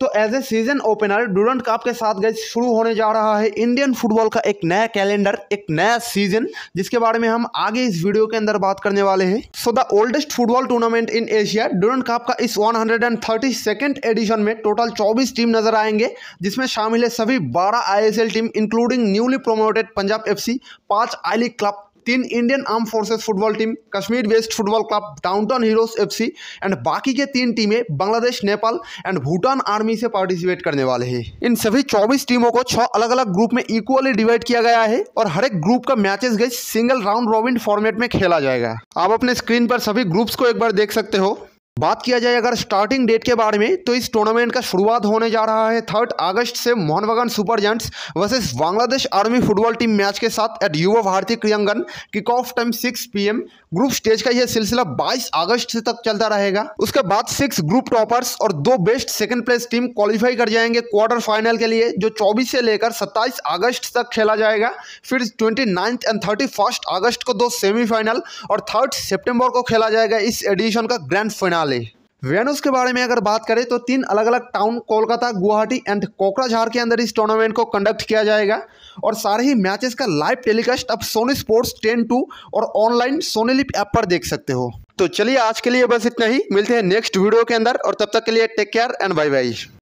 तो as a season opener Durand Cup के साथ गए शुरू होने जा रहा है इंडियन फुटबॉल का एक नया कैलेंडर एक नया सीजन जिसके बारे में हम आगे इस वीडियो के अंदर बात करने वाले हैं so the oldest football tournament in Asia Durand Cup का इस 132 एडिशन में टोटल 24 टीम नजर आएंगे जिसमें शामिल है सभी बारह I team including newly promoted Punjab F C पांच आई लीग क्लब तीन Indian arm forces football team Kashmir west football club Downtown Heroes FC and बाकी के तीन टीमें बांग्लादेश नेपाल एंड भूटान आर्मी से पार्टिसिपेट करने वाले हैं इन सभी 24 टीमों को छह अलग अलग ग्रुप में इक्वली डिवाइड किया गया है और हर एक ग्रुप का मैचेस गए सिंगल राउंड रॉबिन फॉर्मेट में खेला जाएगा आप अपने स्क्रीन पर सभी ग्रुप्स को एक बार देख सकते हो बात किया जाए अगर स्टार्टिंग डेट के बारे में तो इस टूर्नामेंट का शुरुआत होने जा रहा है थर्ड अगस्त से Mohun Bagan Super Giants versus Bangladesh army football team match के साथ at Yuva Bharati Krirangan kick off time six PM group stage का यह सिलसिला 22 अगस्त से तक चलता रहेगा उसके बाद सिक्स ग्रुप टॉपर्स और दो best second place team qualify कर जाएंगे क्वार्टर फाइनल के लिए जो चौबीस से लेकर सत्ताईस अगस्त तक खेला जाएगा फिर नाइन्थ एंड फर्स्ट अगस्त को दो सेमीफाइनल और थर्ड सेप्टेम्बर को खेला जाएगा इस एडिशन का ग्रैंड फाइनल वाले वेनुस के बारे में अगर बात करें तो तीन अलग अलग टाउन कोलकाता गुवाहाटी एंड कोकराझार के अंदर इस टूर्नामेंट को कंडक्ट किया जाएगा और सारे ही मैचेस का लाइव टेलीकास्ट अब सोनी स्पोर्ट्स टेन टू और ऑनलाइन सोनी लिप ऐप पर देख सकते हो तो चलिए आज के लिए बस इतना ही मिलते हैं नेक्स्ट वीडियो के अंदर और तब तक के लिए take care and bye bye